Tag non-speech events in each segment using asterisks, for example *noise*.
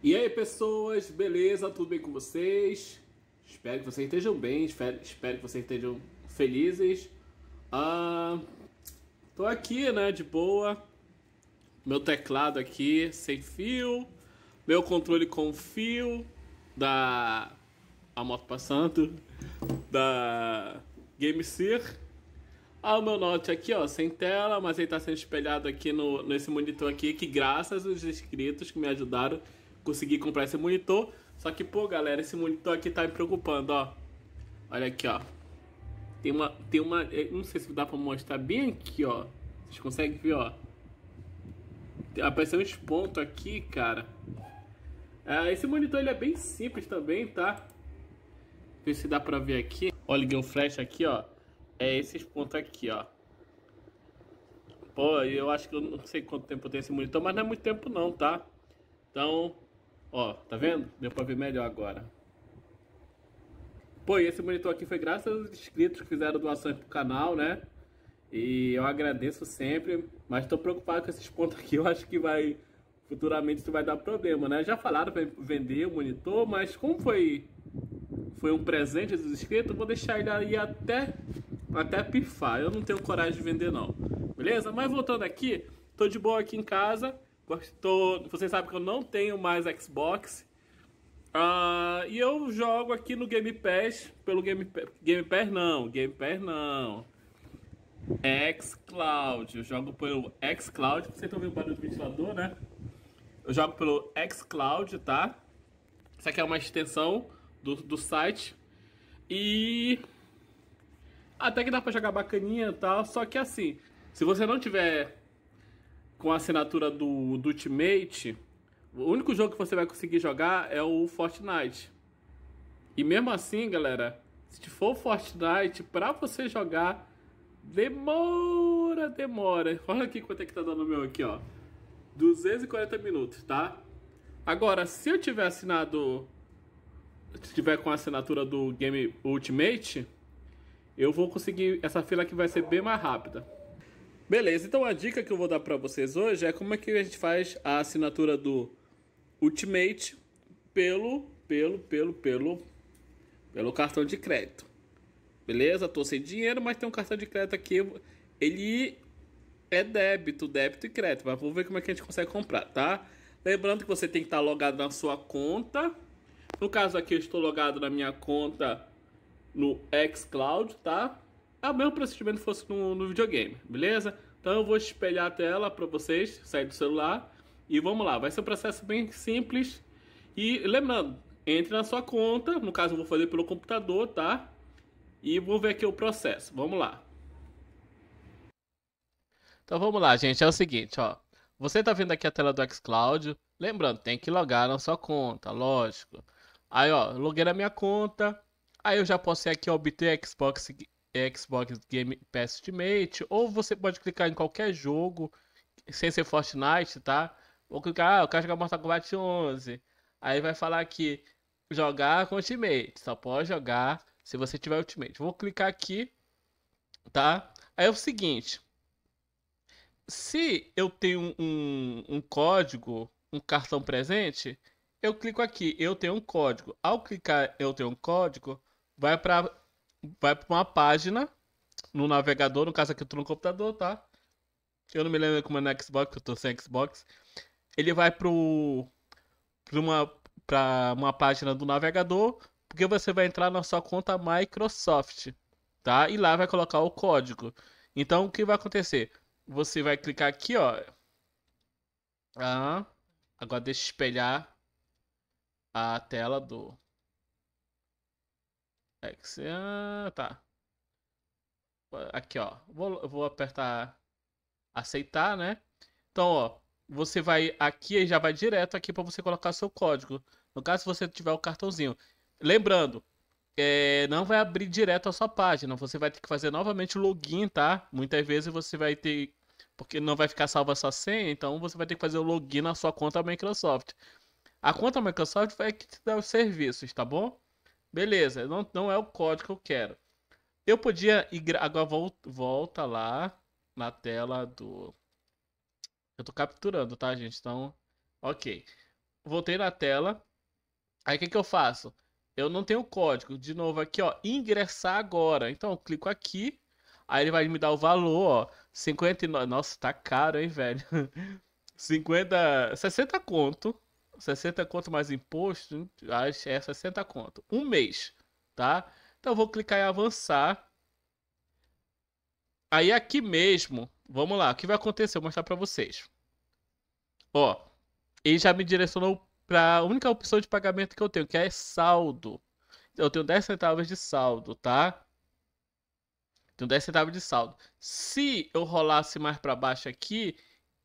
E aí pessoas, beleza? Tudo bem com vocês? Espero que vocês estejam bem, espero, espero que vocês estejam felizes. Ah, tô aqui, né, de boa. Meu teclado aqui sem fio, meu controle com fio da a moto passando da GameSir. Ah, o meu note aqui, ó, sem tela, mas ele tá sendo espelhado aqui no, nesse monitor aqui, que graças aos inscritos que me ajudaram consegui comprar esse monitor. Só que, pô, galera, esse monitor aqui tá me preocupando, ó. Olha aqui, ó. Tem uma, tem uma, eh, não sei se dá pra mostrar bem aqui, ó. Vocês conseguem ver, ó. Apareceu uns pontos aqui, cara. É, esse monitor, ele é bem simples também, tá? Ver se dá pra ver aqui. Ó, liguei um flash aqui, ó. É esses pontos aqui, ó. Pô, eu acho que eu não sei quanto tempo tem esse monitor, mas não é muito tempo não, tá? Então, Ó, tá vendo? Deu pra ver melhor agora. Pô, e esse monitor aqui foi graças aos inscritos que fizeram doações pro canal, né? E eu agradeço sempre, mas tô preocupado com esses pontos aqui. Eu acho que vai futuramente isso vai dar problema, né? Já falaram pra vender o monitor, mas como foi foi um presente dos inscritos, vou deixar ele aí até até pifar. Eu não tenho coragem de vender não. Beleza? Mas voltando aqui, tô de boa aqui em casa gostou você sabe que eu não tenho mais Xbox. Uh, e eu jogo aqui no Game Pass, pelo Game Pass, Game Pass não, Game Pass não. Xcloud, eu jogo pelo Xcloud, você tá ouvindo o barulho do ventilador, né? Eu jogo pelo Xcloud, tá? Isso aqui é uma extensão do, do site. E... Até que dá pra jogar bacaninha e tal, só que assim, se você não tiver com a assinatura do, do Ultimate, o único jogo que você vai conseguir jogar é o Fortnite. E mesmo assim, galera, se for Fortnite, pra você jogar, demora, demora. Olha aqui quanto é que tá dando o meu aqui, ó. 240 minutos, tá? Agora, se eu tiver assinado... Se tiver com a assinatura do Game Ultimate, eu vou conseguir... Essa fila aqui vai ser bem mais rápida. Beleza, então a dica que eu vou dar para vocês hoje é como é que a gente faz a assinatura do Ultimate pelo, pelo, pelo, pelo, pelo cartão de crédito. Beleza? Tô sem dinheiro, mas tem um cartão de crédito aqui. Ele é débito, débito e crédito. Mas vou ver como é que a gente consegue comprar, tá? Lembrando que você tem que estar tá logado na sua conta. No caso aqui, eu estou logado na minha conta no xCloud, tá? É o mesmo procedimento que fosse no, no videogame, beleza? Então eu vou espelhar a tela para vocês, sair do celular e vamos lá. Vai ser um processo bem simples e lembrando, entre na sua conta, no caso eu vou fazer pelo computador, tá? E vou ver aqui o processo, vamos lá. Então vamos lá, gente, é o seguinte, ó. Você tá vendo aqui a tela do xCloud, lembrando, tem que logar na sua conta, lógico. Aí, ó, loguei na minha conta, aí eu já posso ir aqui obter Xbox Xbox Game Pass Ultimate, ou você pode clicar em qualquer jogo, sem ser Fortnite, tá? Vou clicar, ah, eu quero jogar Mortal Kombat 11. Aí vai falar aqui, jogar com Ultimate, só pode jogar se você tiver Ultimate. Vou clicar aqui, tá? Aí é o seguinte, se eu tenho um, um código, um cartão presente, eu clico aqui, eu tenho um código. Ao clicar eu tenho um código, vai para vai para uma página no navegador, no caso aqui eu tô no computador, tá? Eu não me lembro como é no Xbox, eu tô sem Xbox. Ele vai pro para uma para uma página do navegador, porque você vai entrar na sua conta Microsoft, tá? E lá vai colocar o código. Então o que vai acontecer? Você vai clicar aqui, ó. Ah, agora deixa eu espelhar a tela do X. Ah, tá. Aqui, ó. Vou, vou apertar aceitar, né? Então, ó. Você vai aqui e já vai direto aqui para você colocar seu código. No caso, se você tiver o cartãozinho. Lembrando, é, não vai abrir direto a sua página. Você vai ter que fazer novamente o login, tá? Muitas vezes você vai ter. Porque não vai ficar salva sua senha, então você vai ter que fazer o login na sua conta Microsoft. A conta Microsoft vai que te dar os serviços, tá bom? Beleza, não, não é o código que eu quero. Eu podia ir, agora volta, volta lá na tela do eu tô capturando, tá, gente? Então, ok. Voltei na tela. Aí o que, que eu faço? Eu não tenho código. De novo aqui, ó. Ingressar agora. Então, eu clico aqui. Aí ele vai me dar o valor, ó. 59. Nossa, tá caro, hein, velho? 50. *laughs* 60 conto. 60 conto mais imposto, é 60 conto. Um mês, tá? Então vou clicar em avançar. Aí aqui mesmo, vamos lá, o que vai acontecer? Vou mostrar para vocês. Ó, ele já me direcionou para a única opção de pagamento que eu tenho, que é saldo. Então, eu tenho 10 centavos de saldo, tá? Tenho 10 centavos de saldo. Se eu rolasse mais para baixo aqui,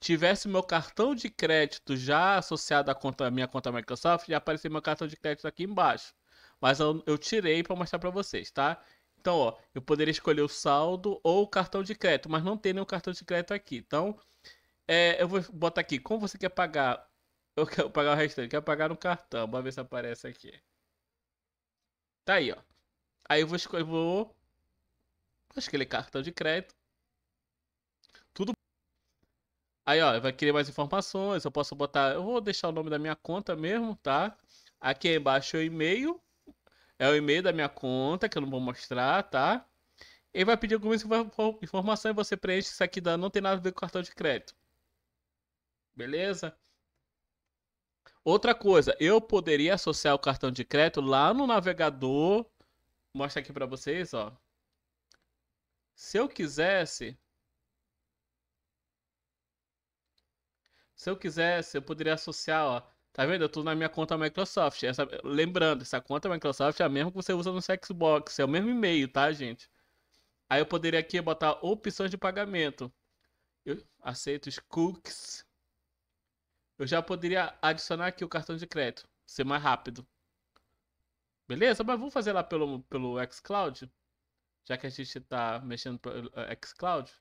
tivesse meu cartão de crédito já associado à conta, minha conta Microsoft, já apareceu meu cartão de crédito aqui embaixo. Mas eu, eu tirei para mostrar para vocês, tá? Então, ó, eu poderia escolher o saldo ou o cartão de crédito, mas não tem nenhum cartão de crédito aqui. Então, é, eu vou botar aqui, como você quer pagar? Eu quero pagar o restante, Quer quero pagar no cartão. Vamos ver se aparece aqui. Tá aí, ó. Aí eu vou escolher, vou, vou escolher é cartão de crédito. Tudo Aí, ó, vai querer mais informações. Eu posso botar. Eu vou deixar o nome da minha conta mesmo, tá? Aqui é embaixo é o e-mail. É o e-mail da minha conta, que eu não vou mostrar, tá? Ele vai pedir algumas informações você preenche isso aqui. Não tem nada a ver com cartão de crédito. Beleza? Outra coisa, eu poderia associar o cartão de crédito lá no navegador. Mostra aqui para vocês, ó. Se eu quisesse, Se eu quisesse, eu poderia associar, ó. Tá vendo? Eu tô na minha conta Microsoft. Essa, lembrando, essa conta Microsoft é a mesma que você usa no Xbox. É o mesmo e-mail, tá, gente? Aí eu poderia aqui botar opções de pagamento. Eu aceito os cookies. Eu já poderia adicionar aqui o cartão de crédito. Ser mais rápido. Beleza? Mas vou fazer lá pelo, pelo xCloud. Já que a gente tá mexendo pelo eh, xCloud.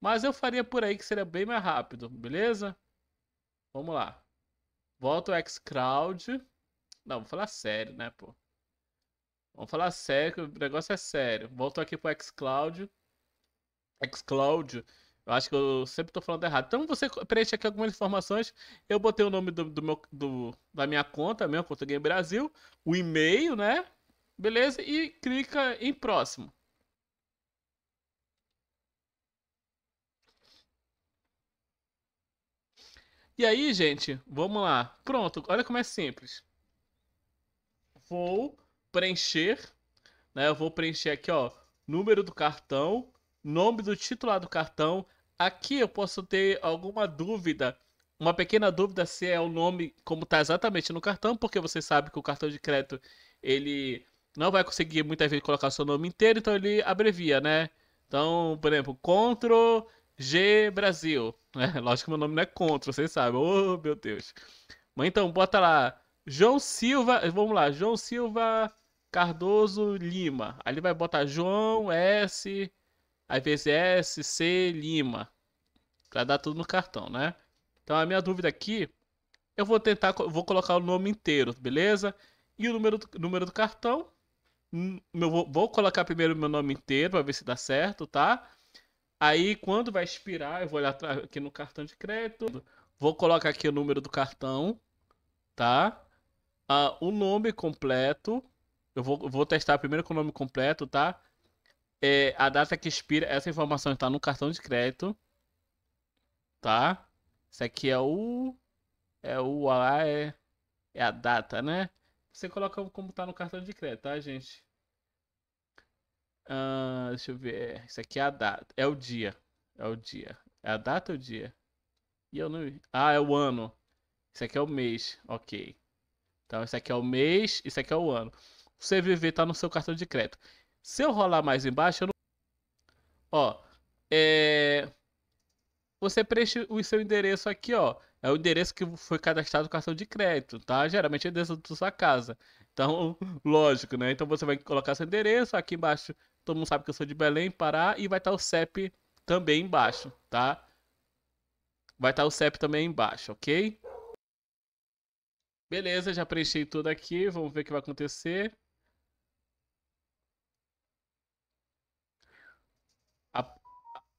Mas eu faria por aí que seria bem mais rápido. Beleza? Vamos lá. Volta o Xcloud. Não, vou falar sério, né, pô? Vamos falar sério, que o negócio é sério. Volto aqui pro Xcloud. Xcloud. Eu acho que eu sempre tô falando errado. Então você preenche aqui algumas informações. Eu botei o nome do, do meu, do, da minha conta, minha conta Game Brasil, o e-mail, né? Beleza? E clica em próximo. E aí, gente, vamos lá. Pronto, olha como é simples. Vou preencher, né? Eu vou preencher aqui, ó, número do cartão, nome do titular do cartão. Aqui eu posso ter alguma dúvida, uma pequena dúvida se é o nome como está exatamente no cartão, porque você sabe que o cartão de crédito ele não vai conseguir muitas vezes colocar seu nome inteiro, então ele abrevia, né? Então, por exemplo, Ctrl G Brasil. *laughs* É, lógico que meu nome não é contra, vocês sabem. Oh, meu Deus. Mas então, bota lá. João Silva. Eh, vamos lá, João Silva Cardoso Lima. Ali vai botar João S. Aí vezes S, C, Lima. Pra dar tudo no cartão, né? Então a minha dúvida aqui. Eu vou tentar, vou colocar o nome inteiro, beleza? E o número, número do cartão. Meu, vou, vou colocar primeiro meu nome inteiro para ver se dá certo, tá? Aí quando vai expirar, eu vou olhar aqui no cartão de crédito, vou colocar aqui o número do cartão, tá? Ah, o nome completo, eu vou, vou testar primeiro com o nome completo, tá? É, a data que expira, essa informação está no cartão de crédito, tá? Isso aqui é o. É o. É, é a data, né? Você coloca como está no cartão de crédito, tá, gente? Uh, deixa eu ver. É, isso aqui é a data. É o dia. É o dia. É a data ou o dia? E eu não Ah, é o ano. Isso aqui é o mês. Ok. Então, isso aqui é o mês. Isso aqui é o ano. O CVV tá no seu cartão de crédito. Se eu rolar mais embaixo, eu não. Ó. É. Você preenche o seu endereço aqui, ó. É o endereço que foi cadastrado no cartão de crédito, tá? Geralmente é dentro da sua casa. Então, *laughs* lógico, né? Então você vai colocar seu endereço. Aqui embaixo Todo mundo sabe que eu sou de Belém, Pará. E vai estar tá o CEP também embaixo, tá? Vai estar tá o CEP também embaixo, ok? Beleza, já preenchi tudo aqui. Vamos ver o que vai acontecer. A...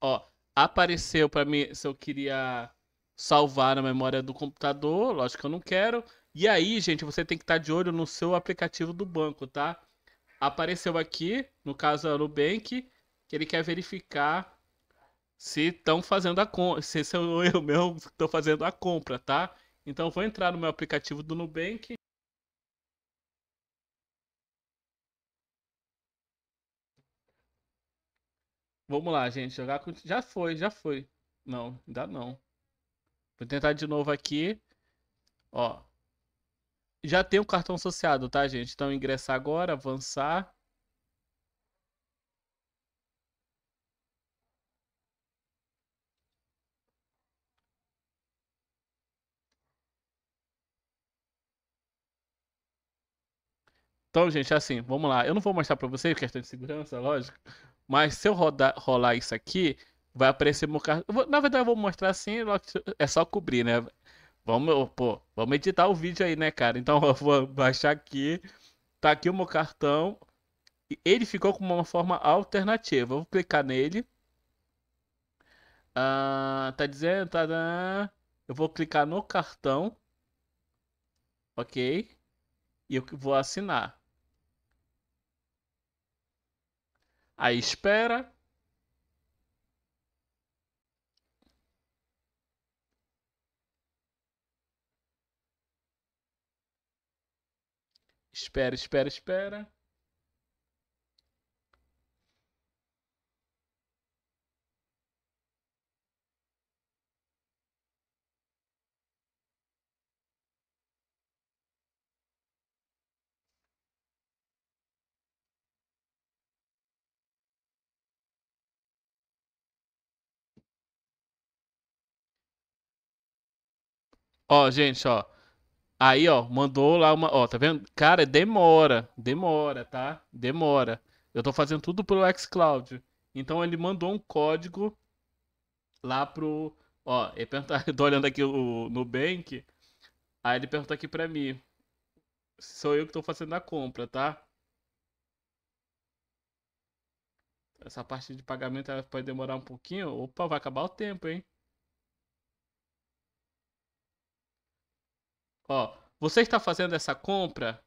Ó, apareceu para mim se eu queria salvar na memória do computador. Lógico que eu não quero. E aí, gente, você tem que estar tá de olho no seu aplicativo do banco, tá? apareceu aqui, no caso o Nubank, que ele quer verificar se estão fazendo a compra, se sou é *laughs* eu mesmo que estou fazendo a compra, tá? Então vou entrar no meu aplicativo do Nubank. Vamos lá, gente. Jogar com... Já foi, já foi. Não, ainda não. Vou tentar de novo aqui. Ó, já tem o cartão associado, tá, gente? Então, ingressar agora, avançar. Então, gente, assim, vamos lá. Eu não vou mostrar para vocês, questão de segurança, lógico. Mas se eu rodar, rolar isso aqui, vai aparecer meu cartão. Na verdade, eu vou mostrar assim, é só cobrir, né? Vamos, pô, vamos editar o vídeo aí, né, cara? Então eu vou baixar aqui. Tá aqui o meu cartão. Ele ficou com uma forma alternativa. Eu vou clicar nele. Ah, tá dizendo, tá, Eu vou clicar no cartão. Ok. E eu vou assinar. Aí espera. Espera, espera, espera. Ó, gente, ó. Aí, ó, mandou lá uma. Ó, tá vendo? Cara, demora, demora, tá? Demora. Eu tô fazendo tudo pro xCloud. Então ele mandou um código lá pro. Ó, ele perguntou, *laughs* tô olhando aqui o Nubank. Aí ele perguntou aqui pra mim. Sou eu que tô fazendo a compra, tá? Essa parte de pagamento pode demorar um pouquinho. Opa, vai acabar o tempo, hein? Ó, você está fazendo essa compra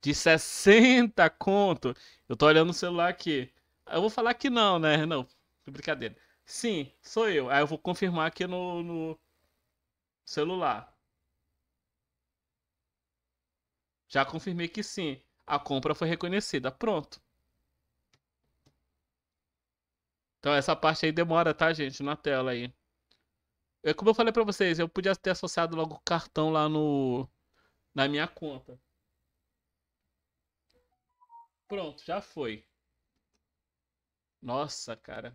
de 60 conto. Eu tô olhando o celular aqui. Eu vou falar que não, né? Não, brincadeira. Sim, sou eu. Aí eu vou confirmar aqui no, no celular. Já confirmei que sim. A compra foi reconhecida. Pronto. Então essa parte aí demora, tá, gente? Na tela aí. É como eu falei pra vocês, eu podia ter associado logo o cartão lá no. na minha conta. Pronto, já foi. Nossa, cara.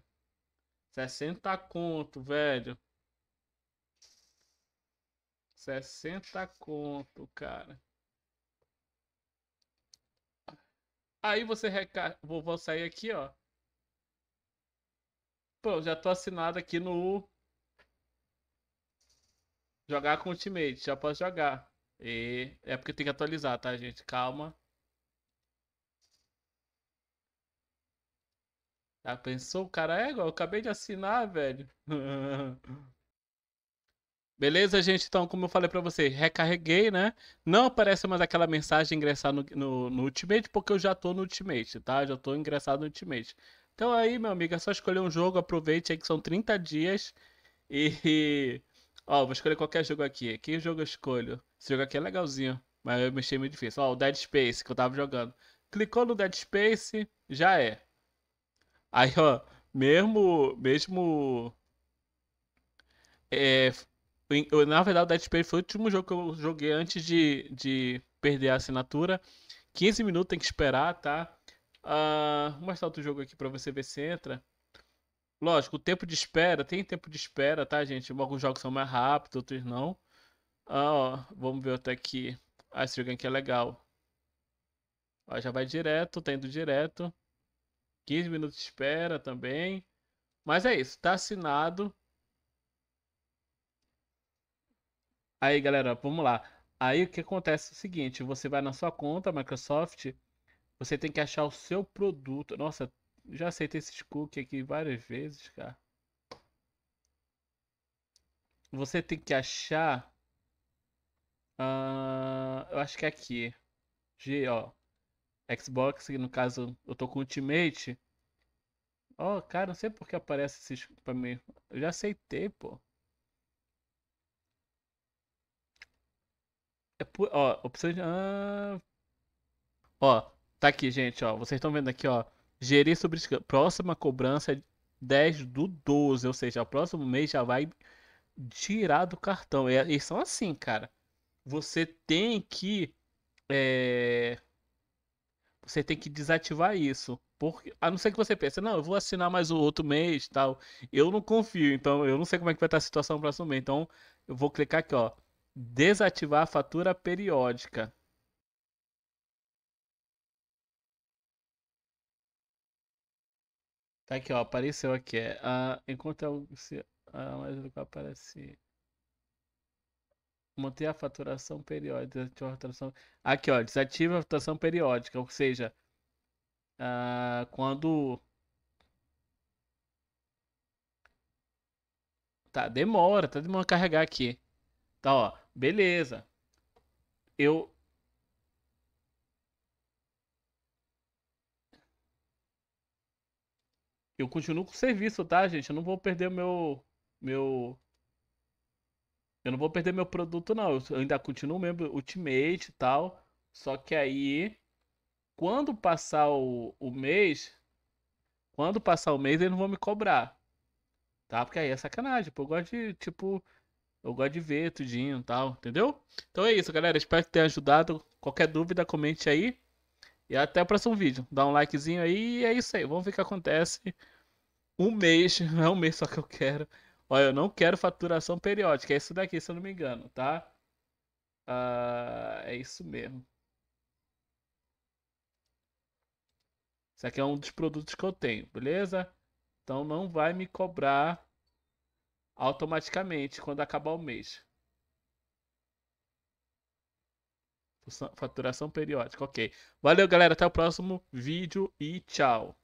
60 conto, velho. 60 conto, cara. Aí você recarga. Vou, vou sair aqui, ó. Bom, já tô assinado aqui no Jogar com Ultimate, já posso jogar. E é porque tem que atualizar, tá, gente? Calma. Já pensou? O cara é igual. Eu acabei de assinar, velho. *laughs* Beleza, gente? Então, como eu falei pra vocês, recarreguei, né? Não aparece mais aquela mensagem ingressar no, no, no, Ultimate, porque eu já tô no Ultimate, tá? Já tô ingressado no Ultimate. Então aí, meu amigo, é só escolher um jogo, aproveite aí que são 30 dias e... Ó, vou escolher qualquer jogo aqui. Que jogo eu escolho? Esse jogo aqui é legalzinho, mas eu mexi meio difícil. Ó, o Dead Space que eu tava jogando. Clicou no Dead Space, já é. Aí, ó, mesmo. Mesmo. É, eu, na verdade, o Dead Space foi o último jogo que eu joguei antes de, de perder a assinatura. 15 minutos tem que esperar, tá? Uh, vou mostrar outro jogo aqui pra você ver se entra. Lógico, o tempo de espera, tem tempo de espera, tá, gente? Alguns jogos são mais rápidos, outros não. Ah, ó, vamos ver até aqui. Ah, esse jogo aqui é legal. Ó, já vai direto, tá indo direto. 15 minutos de espera também. Mas é isso, tá assinado. Aí, galera, vamos lá. Aí o que acontece é o seguinte, você vai na sua conta Microsoft, você tem que achar o seu produto. Nossa, já aceitei esses cookies aqui várias vezes, cara. Você tem que achar. Uh, eu acho que é aqui. G, ó. Xbox, no caso, eu tô com Ultimate. Ó, oh, cara, não sei por que aparece esses pra mim. Eu já aceitei, pô. É por, ó, opção de. Ah, ó, tá aqui, gente, ó. Vocês estão vendo aqui, ó. Gerir sobre próxima cobrança 10 é do 12, ou seja, o próximo mês já vai tirar do cartão. E, e são assim, cara. Você tem que. É... Você tem que desativar isso. Porque, a não ser que você pense, não, eu vou assinar mais o outro mês tal. Eu não confio, então eu não sei como é que vai estar a situação no próximo mês. Então eu vou clicar aqui, ó. Desativar a fatura periódica. Tá aqui, ó. Apareceu aqui. É, a, enquanto eu se, a mais aparece. Manter a faturação periódica. a faturação. Aqui, ó. Desativa a faturação periódica. Ou seja, a, quando. Tá, demora, tá demorando carregar aqui. Tá, ó. Beleza. Eu Eu continuo com o serviço, tá, gente? Eu não vou perder meu. meu... Eu não vou perder meu produto, não. Eu ainda continuo membro Ultimate e tal. Só que aí, quando passar o, o mês, quando passar o mês, eles não vão me cobrar. Tá? Porque aí é sacanagem. Pô, eu gosto de, tipo, eu gosto de ver tudinho e tal, entendeu? Então é isso, galera. Espero que tenha ajudado. Qualquer dúvida, comente aí. E até o próximo vídeo. Dá um likezinho aí e é isso aí. Vamos ver o que acontece. Um mês, não *laughs* é um mês só que eu quero. Olha, eu não quero faturação periódica. É isso daqui, se eu não me engano, tá? Ah, é isso mesmo. Isso aqui é um dos produtos que eu tenho, beleza? Então não vai me cobrar automaticamente quando acabar o mês. Faturação periódica, ok. Valeu, galera. Até o próximo vídeo e tchau.